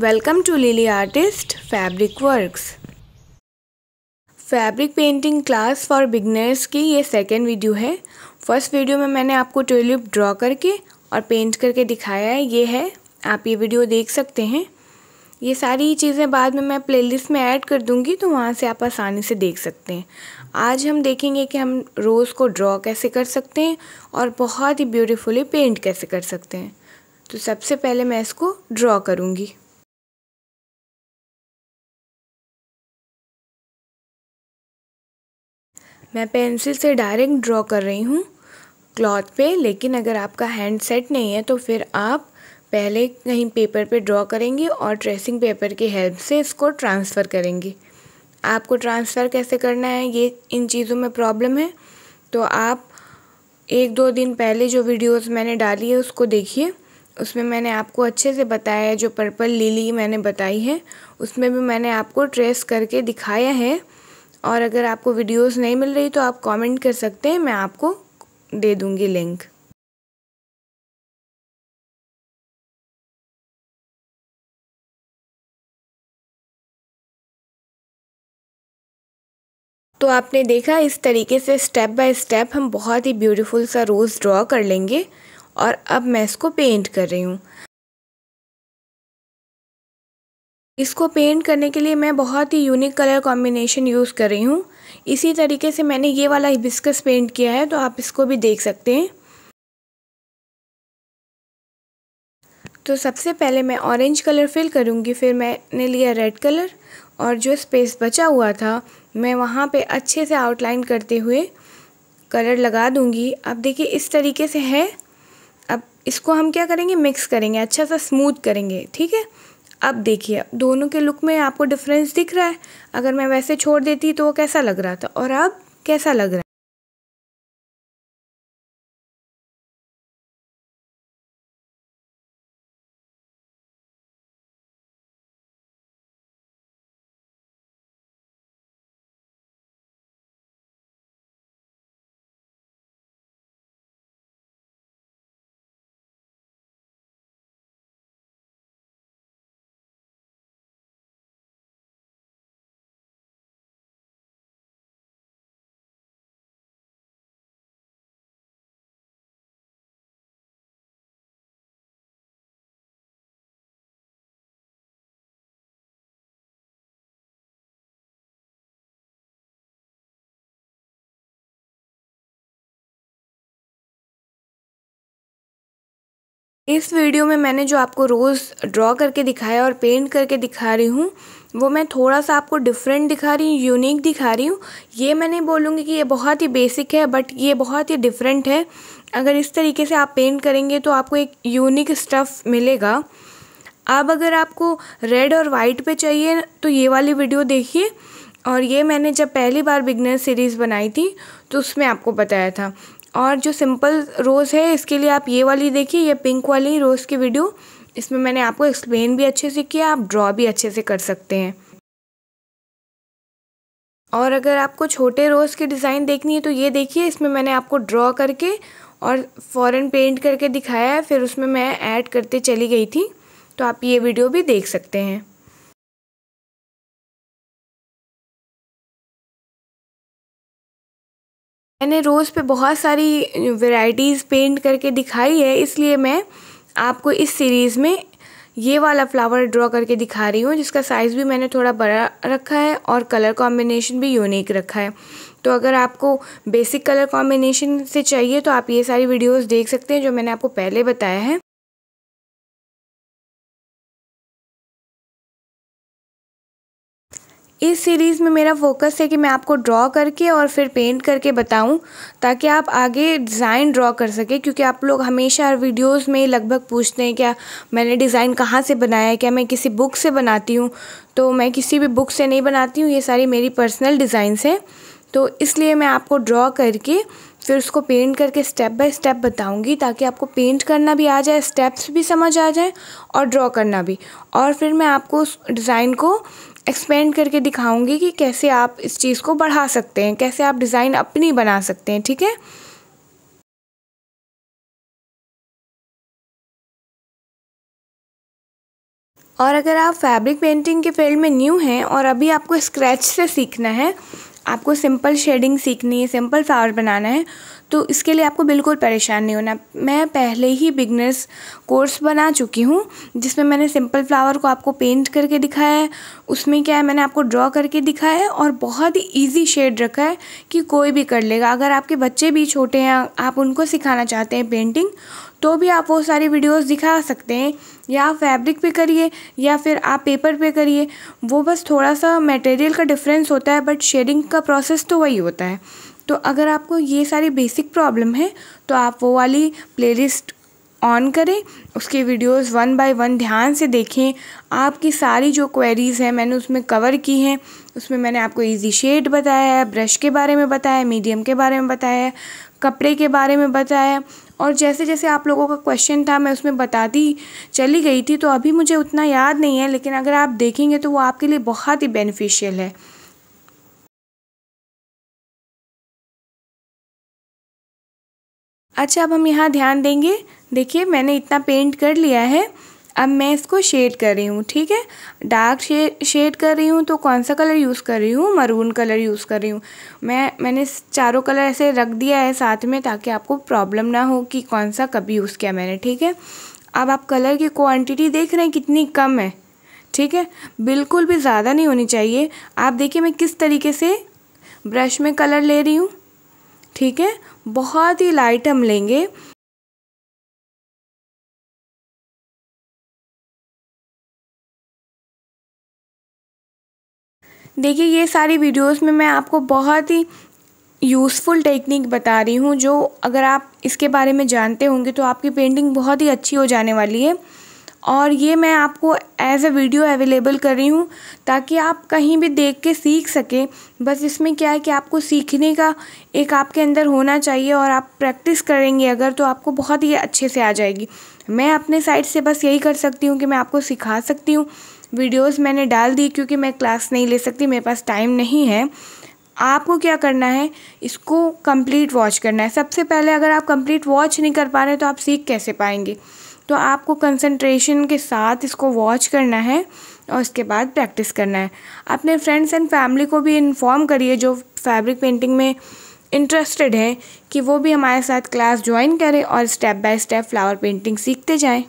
welcome to lily artist fabric works fabric painting class for beginners की ये second video है first video में मैंने आपको ट्यूलिप ड्रॉ करके और पेंट करके दिखाया है ये है आप ये वीडियो देख सकते हैं ये सारी चीज़ें बाद में मैं प्लेलिस्ट में ऐड कर दूंगी तो वहाँ से आप आसानी से देख सकते हैं आज हम देखेंगे कि हम रोज़ को ड्रॉ कैसे कर सकते हैं और बहुत ही ब्यूटीफुली पेंट कैसे कर सकते हैं तो सबसे पहले मैं इसको ड्रॉ करूँगी मैं पेंसिल से डायरेक्ट ड्रॉ कर रही हूँ क्लॉथ पे लेकिन अगर आपका हैंड सेट नहीं है तो फिर आप पहले कहीं पेपर पे ड्रॉ करेंगे और ट्रेसिंग पेपर की हेल्प से इसको ट्रांसफ़र करेंगे आपको ट्रांसफ़र कैसे करना है ये इन चीज़ों में प्रॉब्लम है तो आप एक दो दिन पहले जो वीडियोस मैंने डाली है उसको देखिए उसमें मैंने आपको अच्छे से बताया है जो पर्पल लिली मैंने बताई है उसमें भी मैंने आपको ट्रेस करके दिखाया है और अगर आपको वीडियोस नहीं मिल रही तो आप कमेंट कर सकते हैं मैं आपको दे दूंगी लिंक तो आपने देखा इस तरीके से स्टेप बाय स्टेप हम बहुत ही ब्यूटीफुल सा रोज़ ड्रॉ कर लेंगे और अब मैं इसको पेंट कर रही हूँ इसको पेंट करने के लिए मैं बहुत ही यूनिक कलर कॉम्बिनेशन यूज़ कर रही हूँ इसी तरीके से मैंने ये वाला हिबिस्कस पेंट किया है तो आप इसको भी देख सकते हैं तो सबसे पहले मैं ऑरेंज कलर फिल करूँगी फिर मैंने लिया रेड कलर और जो स्पेस बचा हुआ था मैं वहाँ पे अच्छे से आउटलाइन करते हुए कलर लगा दूँगी अब देखिए इस तरीके से है अब इसको हम क्या करेंगे मिक्स करेंगे अच्छा सा स्मूथ करेंगे ठीक है अब देखिए दोनों के लुक में आपको डिफरेंस दिख रहा है अगर मैं वैसे छोड़ देती तो वो कैसा लग रहा था और अब कैसा लग रहा है इस वीडियो में मैंने जो आपको रोज़ ड्रॉ करके दिखाया और पेंट करके दिखा रही हूँ वो मैं थोड़ा सा आपको डिफरेंट दिखा रही हूँ यूनिक दिखा रही हूँ ये मैं नहीं बोलूँगी कि ये बहुत ही बेसिक है बट ये बहुत ही डिफरेंट है अगर इस तरीके से आप पेंट करेंगे तो आपको एक यूनिक स्टफ़ मिलेगा अब अगर आपको रेड और वाइट पे चाहिए तो ये वाली वीडियो देखिए और ये मैंने जब पहली बार बिगनर सीरीज़ बनाई थी तो उसमें आपको बताया था और जो सिंपल रोज़ है इसके लिए आप ये वाली देखिए ये पिंक वाली रोज़ की वीडियो इसमें मैंने आपको एक्सप्लेन भी अच्छे से किया आप ड्रॉ भी अच्छे से कर सकते हैं और अगर आपको छोटे रोज़ की डिज़ाइन देखनी है तो ये देखिए इसमें मैंने आपको ड्रॉ करके और फॉरन पेंट करके दिखाया है फिर उसमें मैं ऐड करते चली गई थी तो आप ये वीडियो भी देख सकते हैं मैंने रोज़ पे बहुत सारी वेराइटीज़ पेंट करके दिखाई है इसलिए मैं आपको इस सीरीज़ में ये वाला फ्लावर ड्रॉ करके दिखा रही हूँ जिसका साइज़ भी मैंने थोड़ा बड़ा रखा है और कलर कॉम्बिनेशन भी यूनिक रखा है तो अगर आपको बेसिक कलर कॉम्बिनेशन से चाहिए तो आप ये सारी वीडियोस देख सकते हैं जो मैंने आपको पहले बताया है इस सीरीज़ में मेरा फोकस है कि मैं आपको ड्रॉ करके और फिर पेंट करके बताऊं ताकि आप आगे डिज़ाइन ड्रॉ कर सकें क्योंकि आप लोग हमेशा वीडियोस में लगभग पूछते हैं क्या मैंने डिज़ाइन कहाँ से बनाया है क्या मैं किसी बुक से बनाती हूँ तो मैं किसी भी बुक से नहीं बनाती हूँ ये सारी मेरी पर्सनल डिज़ाइंस हैं तो इसलिए मैं आपको ड्रॉ करके फिर उसको पेंट करके स्टेप बाय स्टेप बताऊंगी ताकि आपको पेंट करना भी आ जाए स्टेप्स भी समझ आ जाए और ड्रॉ करना भी और फिर मैं आपको उस डिज़ाइन को एक्सपेंड करके दिखाऊंगी कि कैसे आप इस चीज़ को बढ़ा सकते हैं कैसे आप डिज़ाइन अपनी बना सकते हैं ठीक है और अगर आप फैब्रिक पेंटिंग के फील्ड में न्यू हैं और अभी आपको स्क्रैच से सीखना है आपको सिंपल शेडिंग सीखनी है सिंपल फ्लावर बनाना है तो इसके लिए आपको बिल्कुल परेशान नहीं होना मैं पहले ही बिगनर्स कोर्स बना चुकी हूँ जिसमें मैंने सिंपल फ्लावर को आपको पेंट करके दिखाया है उसमें क्या है मैंने आपको ड्रॉ करके दिखाया है और बहुत ही ईजी शेड रखा है कि कोई भी कर लेगा अगर आपके बच्चे भी छोटे हैं आप उनको सिखाना चाहते हैं पेंटिंग तो भी आप वो सारी वीडियोस दिखा सकते हैं या आप फैब्रिक पे करिए या फिर आप पेपर पे करिए वो बस थोड़ा सा मटेरियल का डिफरेंस होता है बट शेडिंग का प्रोसेस तो वही होता है तो अगर आपको ये सारी बेसिक प्रॉब्लम है तो आप वो वाली प्ले ऑन करें उसके वीडियोस वन बाय वन ध्यान से देखें आपकी सारी जो क्वेरीज़ हैं मैंने उसमें कवर की हैं उसमें मैंने आपको इजी शेड बताया है ब्रश के बारे में बताया है मीडियम के बारे में बताया है कपड़े के बारे में बताया है और जैसे जैसे आप लोगों का क्वेश्चन था मैं उसमें बता दी चली गई थी तो अभी मुझे उतना याद नहीं है लेकिन अगर आप देखेंगे तो वो आपके लिए बहुत ही बेनिफिशियल है अच्छा अब हम यहाँ ध्यान देंगे देखिए मैंने इतना पेंट कर लिया है अब मैं इसको शेड कर रही हूँ ठीक है डार्क शे शेड कर रही हूँ तो कौन सा कलर यूज़ कर रही हूँ मरून कलर यूज़ कर रही हूँ मैं मैंने चारों कलर ऐसे रख दिया है साथ में ताकि आपको प्रॉब्लम ना हो कि कौन सा कभी यूज़ किया मैंने ठीक है अब आप कलर की क्वान्टिटी देख रहे हैं कितनी कम है ठीक है बिल्कुल भी ज़्यादा नहीं होनी चाहिए आप देखिए मैं किस तरीके से ब्रश में कलर ले रही हूँ ठीक है बहुत ही लाइट हम लेंगे देखिए ये सारी वीडियोस में मैं आपको बहुत ही यूज़फुल टेक्निक बता रही हूँ जो अगर आप इसके बारे में जानते होंगे तो आपकी पेंटिंग बहुत ही अच्छी हो जाने वाली है और ये मैं आपको एज ए वीडियो अवेलेबल कर रही हूँ ताकि आप कहीं भी देख के सीख सकें बस इसमें क्या है कि आपको सीखने का एक आपके अंदर होना चाहिए और आप प्रैक्टिस करेंगे अगर तो आपको बहुत ही अच्छे से आ जाएगी मैं अपने साइड से बस यही कर सकती हूँ कि मैं आपको सिखा सकती हूँ वीडियोस मैंने डाल दी क्योंकि मैं क्लास नहीं ले सकती मेरे पास टाइम नहीं है आपको क्या करना है इसको कंप्लीट वॉच करना है सबसे पहले अगर आप कंप्लीट वॉच नहीं कर पा रहे तो आप सीख कैसे पाएंगे तो आपको कंसंट्रेशन के साथ इसको वॉच करना है और उसके बाद प्रैक्टिस करना है अपने फ्रेंड्स एंड फैमिली को भी इन्फॉर्म करिए जो फैब्रिक पेंटिंग में इंटरेस्टेड है कि वो भी हमारे साथ क्लास ज्वाइन करें और step by step flower painting सीखते जाएं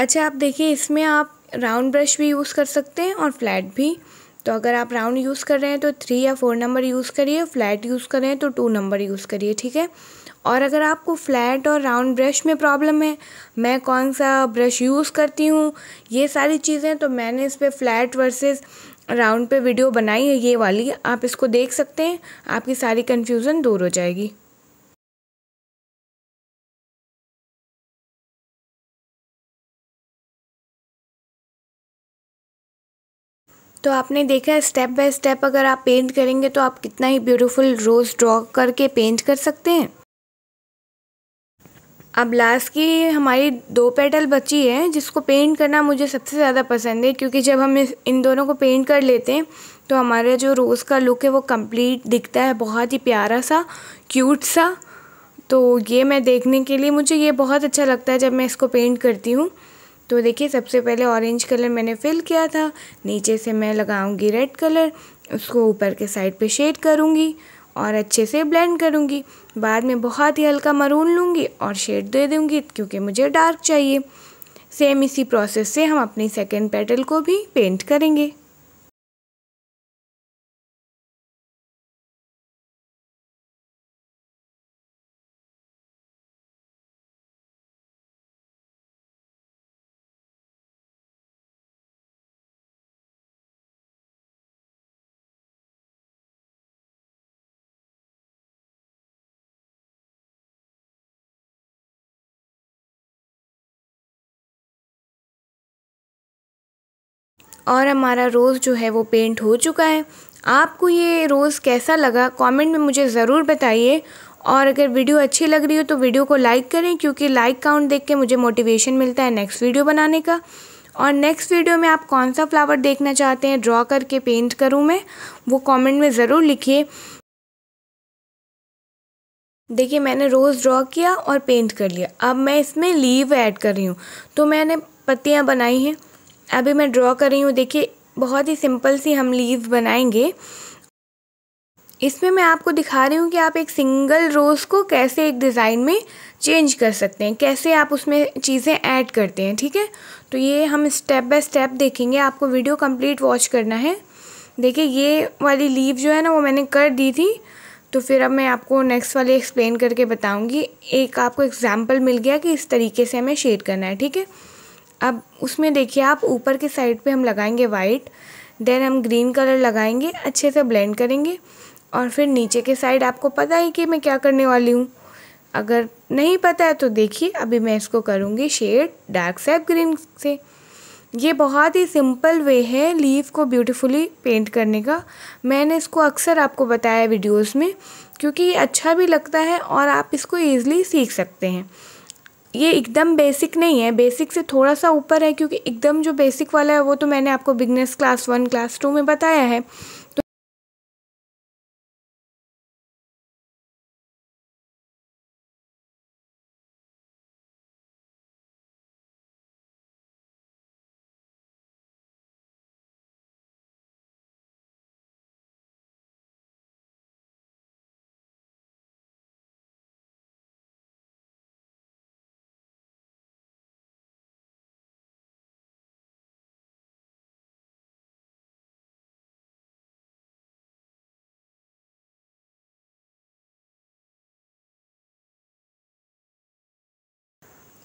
अच्छा आप देखिए इसमें आप राउंड ब्रश भी यूज़ कर सकते हैं और फ्लैट भी तो अगर आप राउंड यूज़ कर रहे हैं तो थ्री या फोर नंबर यूज़ करिए फ्लैट यूज़ कर रहे हैं तो टू नंबर यूज़ करिए ठीक है और अगर आपको फ्लैट और राउंड ब्रश में प्रॉब्लम है मैं कौन सा ब्रश यूज़ करती हूँ ये सारी चीज़ें तो मैंने इस पर फ्लैट वर्सेस राउंड पे वीडियो बनाई है ये वाली आप इसको देख सकते हैं आपकी सारी कन्फ्यूज़न दूर हो जाएगी तो आपने देखा है स्टेप बाय स्टेप अगर आप पेंट करेंगे तो आप कितना ही ब्यूटीफुल रोज़ ड्रॉ करके पेंट कर सकते हैं अब लास्ट की हमारी दो पेटल बची है जिसको पेंट करना मुझे सबसे ज़्यादा पसंद है क्योंकि जब हम इस इन दोनों को पेंट कर लेते हैं तो हमारा जो रोज़ का लुक है वो कंप्लीट दिखता है बहुत ही प्यारा सा क्यूट सा तो ये मैं देखने के लिए मुझे ये बहुत अच्छा लगता है जब मैं इसको पेंट करती हूँ तो देखिए सबसे पहले ऑरेंज कलर मैंने फिल किया था नीचे से मैं लगाऊंगी रेड कलर उसको ऊपर के साइड पे शेड करूँगी और अच्छे से ब्लेंड करूँगी बाद में बहुत ही हल्का मरून लूँगी और शेड दे दूँगी क्योंकि मुझे डार्क चाहिए सेम इसी प्रोसेस से हम अपनी सेकेंड पेटल को भी पेंट करेंगे और हमारा रोज़ जो है वो पेंट हो चुका है आपको ये रोज़ कैसा लगा कमेंट में मुझे ज़रूर बताइए और अगर वीडियो अच्छी लग रही हो तो वीडियो को लाइक करें क्योंकि लाइक काउंट देख के मुझे मोटिवेशन मिलता है नेक्स्ट वीडियो बनाने का और नेक्स्ट वीडियो में आप कौन सा फ्लावर देखना चाहते हैं ड्रॉ करके पेंट करूँ मैं वो कॉमेंट में ज़रूर लिखिए देखिए मैंने रोज़ ड्रॉ किया और पेंट कर लिया अब मैं इसमें लीव ऐड कर रही हूँ तो मैंने पत्तियाँ बनाई हैं अभी मैं ड्रॉ कर रही हूँ देखिए बहुत ही सिंपल सी हम लीव बनाएंगे इसमें मैं आपको दिखा रही हूँ कि आप एक सिंगल रोज़ को कैसे एक डिज़ाइन में चेंज कर सकते हैं कैसे आप उसमें चीज़ें ऐड करते हैं ठीक है तो ये हम स्टेप बाय स्टेप देखेंगे आपको वीडियो कंप्लीट वॉच करना है देखिए ये वाली लीव जो है ना वो मैंने कर दी थी तो फिर अब मैं आपको नेक्स्ट वाले एक्सप्लेन करके बताऊँगी एक आपको एग्ज़ाम्पल मिल गया कि इस तरीके से हमें शेड करना है ठीक है अब उसमें देखिए आप ऊपर के साइड पे हम लगाएंगे वाइट देन हम ग्रीन कलर लगाएंगे अच्छे से ब्लेंड करेंगे और फिर नीचे के साइड आपको पता है कि मैं क्या करने वाली हूँ अगर नहीं पता है तो देखिए अभी मैं इसको करूँगी शेड डार्क सेप ग्रीन से ये बहुत ही सिंपल वे है लीफ को ब्यूटीफुली पेंट करने का मैंने इसको अक्सर आपको बताया वीडियोस में क्योंकि ये अच्छा भी लगता है और आप इसको ईज़िली सीख सकते हैं ये एकदम बेसिक नहीं है बेसिक से थोड़ा सा ऊपर है क्योंकि एकदम जो बेसिक वाला है वो तो मैंने आपको beginners class one class two में बताया है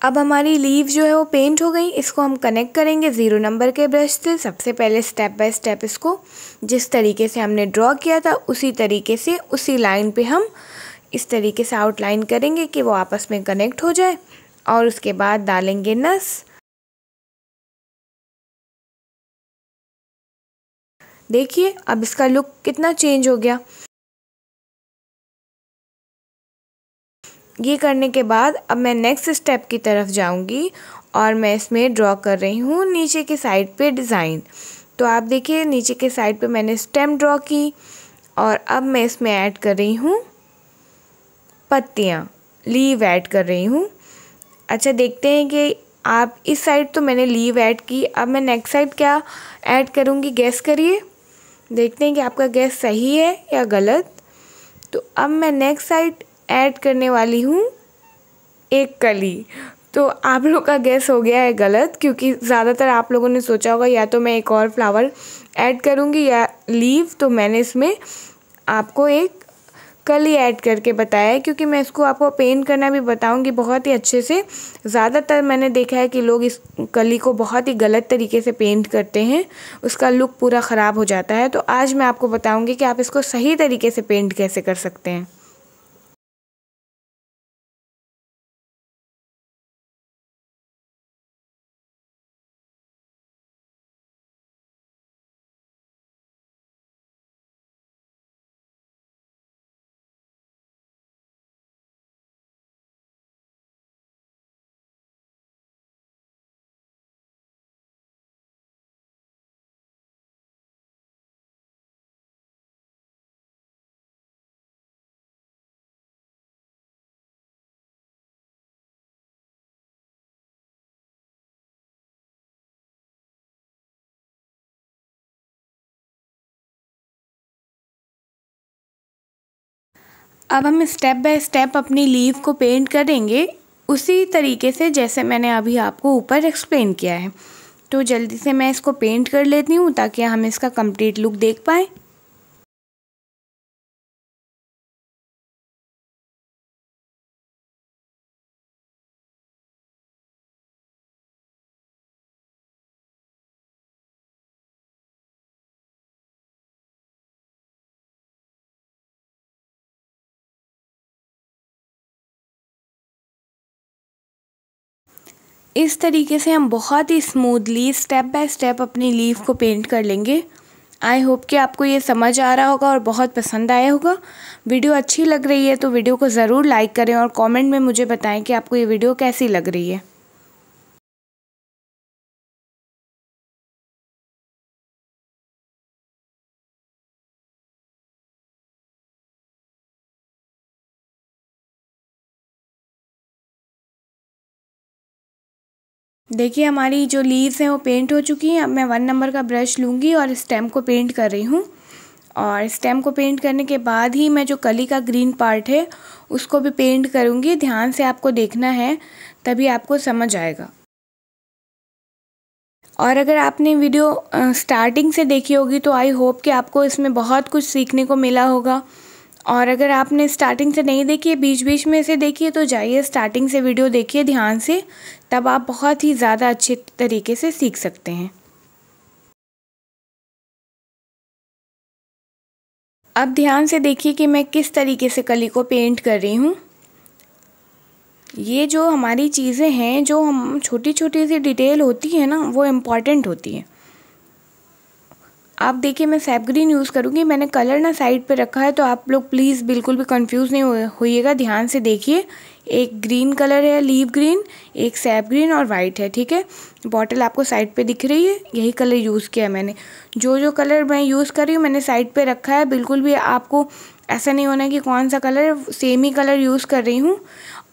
अब हमारी लीव जो है वो पेंट हो गई इसको हम कनेक्ट करेंगे ज़ीरो नंबर के ब्रश से सबसे पहले स्टेप बाय स्टेप इसको जिस तरीके से हमने ड्रॉ किया था उसी तरीके से उसी लाइन पे हम इस तरीके से आउटलाइन करेंगे कि वो आपस में कनेक्ट हो जाए और उसके बाद डालेंगे नस देखिए अब इसका लुक कितना चेंज हो गया ये करने के बाद अब मैं नेक्स्ट स्टेप की तरफ जाऊंगी और मैं इसमें ड्रॉ कर रही हूँ नीचे के साइड पे डिज़ाइन तो आप देखिए नीचे के साइड पे मैंने स्टेम ड्रॉ की और अब मैं इसमें ऐड कर रही हूँ पत्तियाँ लीव ऐड कर रही हूँ अच्छा देखते हैं कि आप इस साइड तो मैंने लीव ऐड की अब मैं नेक्स्ट साइड क्या ऐड करूँगी गैस करिए देखते हैं कि आपका गैस सही है या गलत तो अब मैं नेक्स्ट साइड ऐड करने वाली हूँ एक कली तो आप लोग का गैस हो गया है गलत क्योंकि ज़्यादातर आप लोगों ने सोचा होगा या तो मैं एक और फ्लावर ऐड करूँगी या लीव तो मैंने इसमें आपको एक कली ऐड करके बताया है क्योंकि मैं इसको आपको पेंट करना भी बताऊंगी बहुत ही अच्छे से ज़्यादातर मैंने देखा है कि लोग इस कली को बहुत ही गलत तरीके से पेंट करते हैं उसका लुक पूरा ख़राब हो जाता है तो आज मैं आपको बताऊंगी कि आप इसको सही तरीके से पेंट कैसे कर सकते हैं अब हम स्टेप बाय स्टेप अपनी लीव को पेंट करेंगे उसी तरीके से जैसे मैंने अभी आपको ऊपर एक्सप्लेन किया है तो जल्दी से मैं इसको पेंट कर लेती हूँ ताकि हम इसका कंप्लीट लुक देख पाएँ इस तरीके से हम बहुत ही स्मूथली स्टेप बाय स्टेप अपनी लीफ को पेंट कर लेंगे आई होप कि आपको ये समझ आ रहा होगा और बहुत पसंद आया होगा वीडियो अच्छी लग रही है तो वीडियो को ज़रूर लाइक करें और कमेंट में मुझे बताएं कि आपको ये वीडियो कैसी लग रही है देखिए हमारी जो लीव्स हैं वो पेंट हो चुकी हैं अब मैं वन नंबर का ब्रश लूँगी और स्टेम को पेंट कर रही हूँ और स्टेम को पेंट करने के बाद ही मैं जो कली का ग्रीन पार्ट है उसको भी पेंट करूँगी ध्यान से आपको देखना है तभी आपको समझ आएगा और अगर आपने वीडियो स्टार्टिंग से देखी होगी तो आई होप कि आपको इसमें बहुत कुछ सीखने को मिला होगा और अगर आपने स्टार्टिंग से नहीं देखी है बीच बीच में से देखिए तो जाइए स्टार्टिंग से वीडियो देखिए ध्यान से तब आप बहुत ही ज़्यादा अच्छे तरीके से सीख सकते हैं अब ध्यान से देखिए कि मैं किस तरीके से कली को पेंट कर रही हूँ ये जो हमारी चीज़ें हैं जो हम छोटी छोटी सी डिटेल होती है ना वो इम्पॉर्टेंट होती है आप देखिए मैं सैप ग्रीन यूज़ करूँगी मैंने कलर ना साइड पे रखा है तो आप लोग प्लीज़ बिल्कुल भी कंफ्यूज नहीं होइएगा ध्यान से देखिए एक ग्रीन कलर है लीव ग्रीन एक सैप ग्रीन और वाइट है ठीक है बॉटल आपको साइड पे दिख रही है यही कलर यूज़ किया है मैंने जो जो कलर मैं यूज़ कर रही हूँ मैंने साइड पर रखा है बिल्कुल भी आपको ऐसा नहीं होना कि कौन सा कलर सेम ही कलर यूज़ कर रही हूँ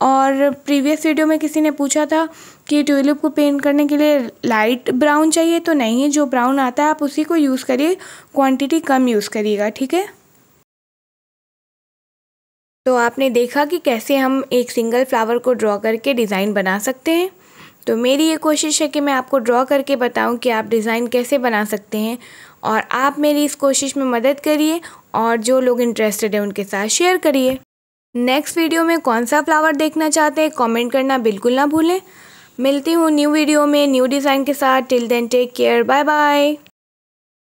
और प्रीवियस वीडियो में किसी ने पूछा था कि ट्यूलिप को पेंट करने के लिए लाइट ब्राउन चाहिए तो नहीं जो ब्राउन आता है आप उसी को यूज़ करिए क्वांटिटी कम यूज़ करिएगा ठीक है तो आपने देखा कि कैसे हम एक सिंगल फ्लावर को ड्रॉ करके डिज़ाइन बना सकते हैं तो मेरी ये कोशिश है कि मैं आपको ड्रॉ करके बताऊं कि आप डिज़ाइन कैसे बना सकते हैं और आप मेरी इस कोशिश में मदद करिए और जो लोग इंटरेस्टेड हैं उनके साथ शेयर करिए नेक्स्ट वीडियो में कौन सा फ्लावर देखना चाहते हैं कमेंट करना बिल्कुल ना भूलें मिलती हूँ न्यू वीडियो में न्यू डिज़ाइन के साथ till then take care bye bye